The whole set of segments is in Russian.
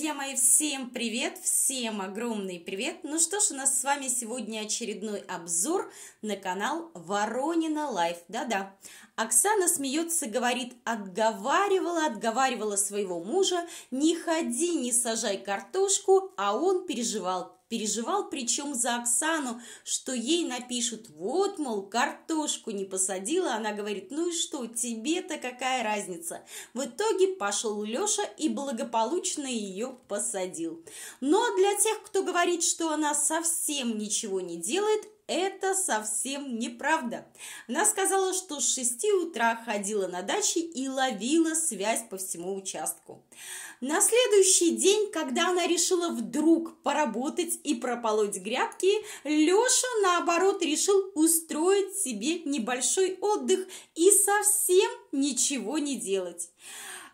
Друзья мои, всем привет, всем огромный привет! Ну что ж, у нас с вами сегодня очередной обзор на канал Воронина Лайф, да-да. Оксана смеется, говорит, отговаривала, отговаривала своего мужа, не ходи, не сажай картошку, а он переживал, Переживал причем за Оксану, что ей напишут, вот, мол, картошку не посадила. Она говорит, ну и что, тебе-то какая разница? В итоге пошел Леша и благополучно ее посадил. Но для тех, кто говорит, что она совсем ничего не делает, это совсем неправда. Она сказала, что с 6 утра ходила на даче и ловила связь по всему участку. На следующий день, когда она решила вдруг поработать и прополоть грядки, Леша, наоборот, решил устроить себе небольшой отдых и совсем ничего не делать.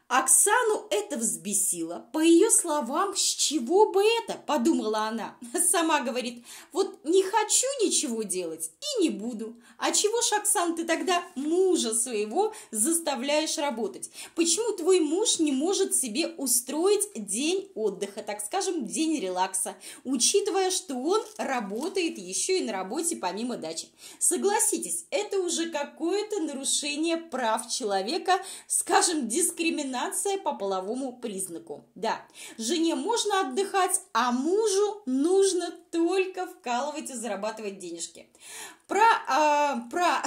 Оксану это взбесило. По ее словам, с чего бы это, подумала она. Сама говорит, вот не хочу ничего делать и не буду. А чего ж, Оксан, ты тогда мужа своего заставляешь работать? Почему твой муж не может себе устроить день отдыха, так скажем, день релакса, учитывая, что он работает еще и на работе помимо дачи? Согласитесь, это уже какое-то нарушение прав человека, скажем, дискриминация дискриминация по половому признаку. Да, жене можно отдыхать, а мужу нужно только вкалывать и зарабатывать денежки. Про, э, про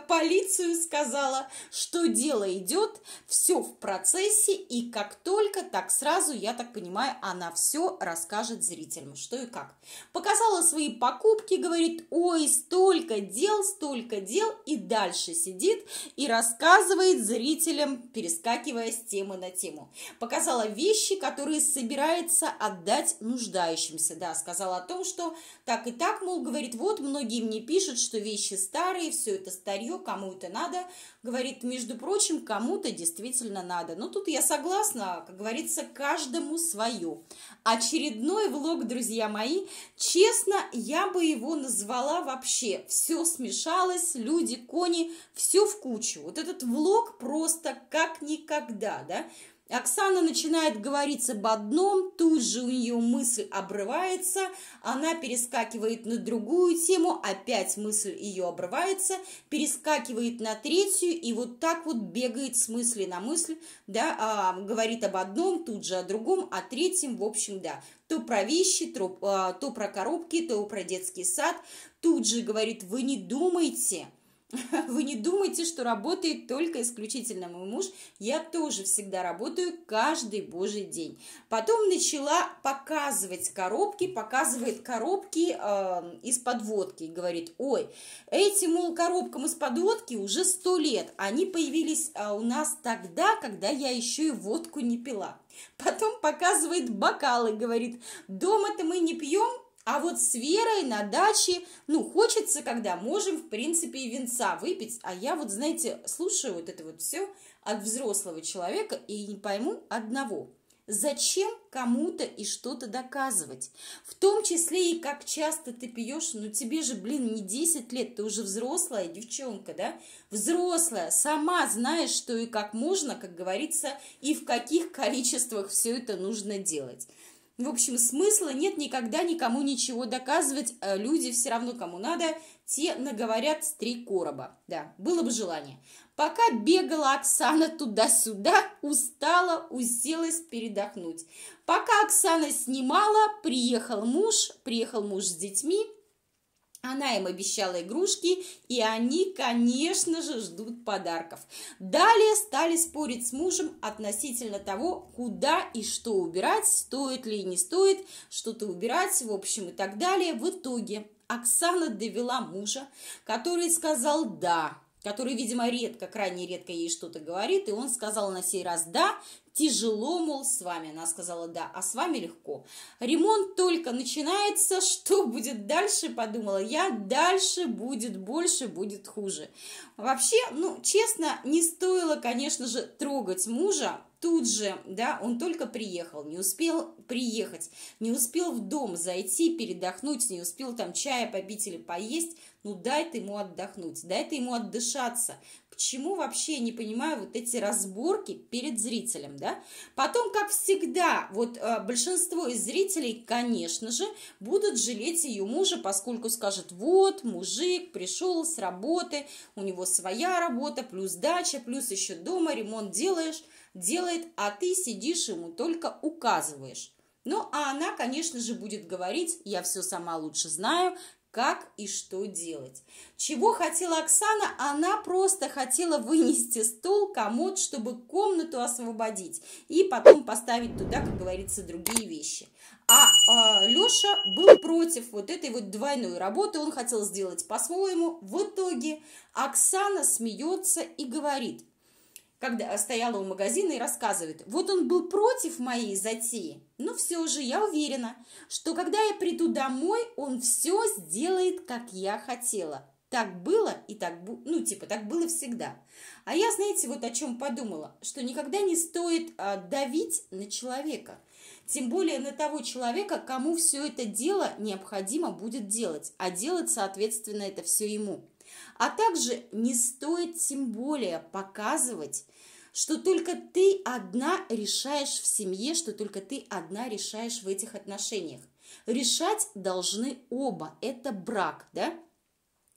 полицию сказала, что дело идет, все в процессе, и как только, так сразу, я так понимаю, она все расскажет зрителям, что и как. Показала свои покупки, говорит, ой, столько дел, столько дел, и дальше сидит и рассказывает зрителям, перескакивая с темы на тему. Показала вещи, которые собирается отдать нуждающимся. Да, сказала о том, что так и так, мол, говорит, вот многие мне пишут, что вещи старые, все это старье, кому это надо. Говорит, между прочим, кому-то действительно надо. Но ну, тут я согласна, как говорится, каждому свое. Очередной влог, друзья мои. Честно, я бы его назвала вообще. Все смешалось, люди, кони, все в кучу. Вот этот влог просто как никогда всегда, да. Оксана начинает говорить об одном, тут же у нее мысль обрывается, она перескакивает на другую тему, опять мысль ее обрывается, перескакивает на третью и вот так вот бегает с мысли на мысль, да, а, говорит об одном, тут же о другом, о третьем, в общем, да. То про вещи, то, а, то про коробки, то про детский сад, тут же говорит, вы не думайте – Вы не думайте, что работает только исключительно мой муж. Я тоже всегда работаю каждый божий день. Потом начала показывать коробки, показывает коробки э, из подводки. И говорит, ой, эти, мол, коробкам из подводки уже сто лет. Они появились э, у нас тогда, когда я еще и водку не пила. Потом показывает бокалы, говорит, дома-то мы не пьем, а вот с Верой на даче, ну, хочется, когда можем, в принципе, и венца выпить. А я вот, знаете, слушаю вот это вот все от взрослого человека и не пойму одного. Зачем кому-то и что-то доказывать? В том числе и как часто ты пьешь, ну тебе же, блин, не 10 лет, ты уже взрослая девчонка, да? Взрослая, сама знаешь, что и как можно, как говорится, и в каких количествах все это нужно делать. В общем, смысла нет никогда никому ничего доказывать. Э, люди все равно кому надо, те наговорят с три короба. Да, было бы желание. Пока бегала Оксана туда-сюда, устала, уселась передохнуть. Пока Оксана снимала, приехал муж, приехал муж с детьми – она им обещала игрушки, и они, конечно же, ждут подарков. Далее стали спорить с мужем относительно того, куда и что убирать, стоит ли и не стоит что-то убирать, в общем, и так далее. В итоге Оксана довела мужа, который сказал «да», который, видимо, редко, крайне редко ей что-то говорит, и он сказал на сей раз «да», Тяжело, мол, с вами, она сказала, да, а с вами легко. Ремонт только начинается, что будет дальше, подумала я, дальше будет больше, будет хуже. Вообще, ну, честно, не стоило, конечно же, трогать мужа, тут же, да, он только приехал, не успел приехать, не успел в дом зайти, передохнуть, не успел там чая попить или поесть, ну дай ты ему отдохнуть, дай ты ему отдышаться. Почему вообще, не понимаю, вот эти разборки перед зрителем, да? да? Потом, как всегда, вот э, большинство из зрителей, конечно же, будут жалеть ее мужа, поскольку скажет, вот, мужик пришел с работы, у него своя работа, плюс дача, плюс еще дома ремонт делаешь, делает, а ты сидишь ему только указываешь. Ну, а она, конечно же, будет говорить, я все сама лучше знаю, как и что делать. Чего хотела Оксана? Она просто хотела вынести стол, комод, чтобы комнату освободить и потом поставить туда, как говорится, другие вещи. А, а Леша был против вот этой вот двойной работы, он хотел сделать по-своему. В итоге Оксана смеется и говорит – когда стояла у магазина и рассказывает, вот он был против моей затеи, но все же я уверена, что когда я приду домой, он все сделает, как я хотела. Так было и так, ну, типа, так было всегда. А я, знаете, вот о чем подумала, что никогда не стоит а, давить на человека, тем более на того человека, кому все это дело необходимо будет делать, а делать, соответственно, это все ему. А также не стоит тем более показывать, что только ты одна решаешь в семье, что только ты одна решаешь в этих отношениях. Решать должны оба. Это брак, да?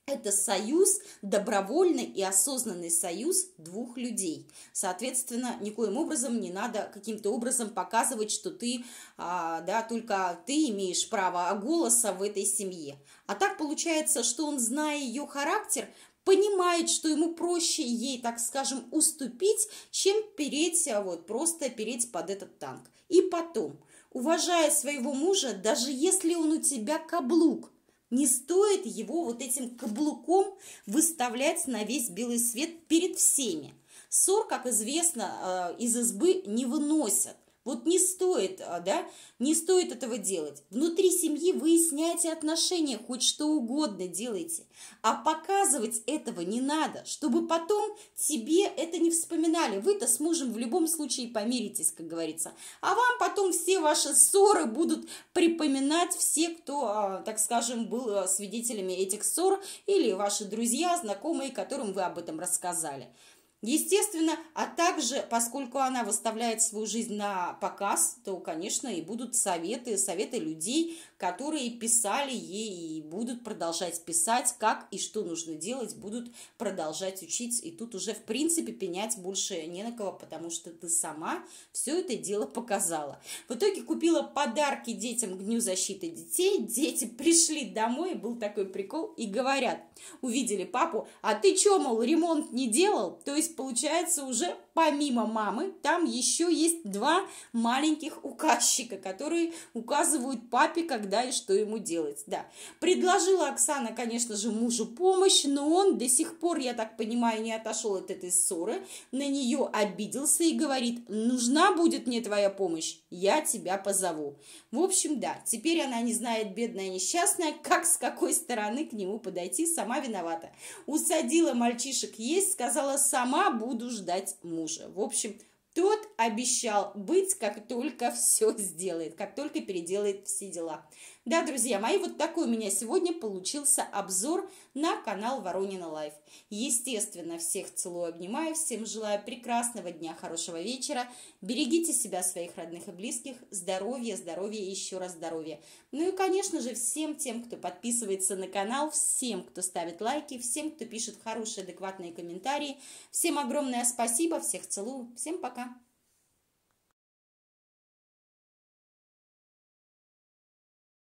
это союз, добровольный и осознанный союз двух людей. Соответственно, никоим образом не надо каким-то образом показывать, что ты, а, да, только ты имеешь право голоса в этой семье. А так получается, что он, зная ее характер, понимает, что ему проще ей, так скажем, уступить, чем переть, а, вот просто переть под этот танк. И потом, уважая своего мужа, даже если он у тебя каблук – не стоит его вот этим каблуком выставлять на весь белый свет перед всеми. Ссор, как известно, э, из избы не выносят. Вот не стоит, а, да, не стоит этого делать. Внутри семьи выясняйте отношения, хоть что угодно делайте. А показывать этого не надо, чтобы потом тебе это не вспоминали. Вы-то с мужем в любом случае помиритесь, как говорится. А вам потом все ваши ссоры будут припоминать все, кто, а, так скажем, был а, свидетелями этих ссор, или ваши друзья, знакомые, которым вы об этом рассказали. Естественно, а также, поскольку она выставляет свою жизнь на показ, то, конечно, и будут советы, советы людей, которые писали ей и будут продолжать писать, как и что нужно делать, будут продолжать учить. И тут уже, в принципе, пенять больше не на кого, потому что ты сама все это дело показала. В итоге купила подарки детям к Дню защиты детей, дети пришли домой, был такой прикол, и говорят, увидели папу, а ты что, мол, ремонт не делал? То есть получается уже помимо мамы, там еще есть два маленьких указчика, которые указывают папе, когда и что ему делать. Да. Предложила Оксана, конечно же, мужу помощь, но он до сих пор, я так понимаю, не отошел от этой ссоры, на нее обиделся и говорит, нужна будет мне твоя помощь, я тебя позову. В общем, да, теперь она не знает, бедная несчастная, как с какой стороны к нему подойти, сама виновата. Усадила мальчишек есть, сказала, сама буду ждать мужа мужа. В общем, тот обещал быть, как только все сделает, как только переделает все дела. Да, друзья мои, вот такой у меня сегодня получился обзор на канал Воронина Лайф. Естественно, всех целую, обнимаю, всем желаю прекрасного дня, хорошего вечера. Берегите себя, своих родных и близких, здоровья, здоровья и еще раз здоровья. Ну и, конечно же, всем тем, кто подписывается на канал, всем, кто ставит лайки, всем, кто пишет хорошие, адекватные комментарии. Всем огромное спасибо, всех целую, всем пока!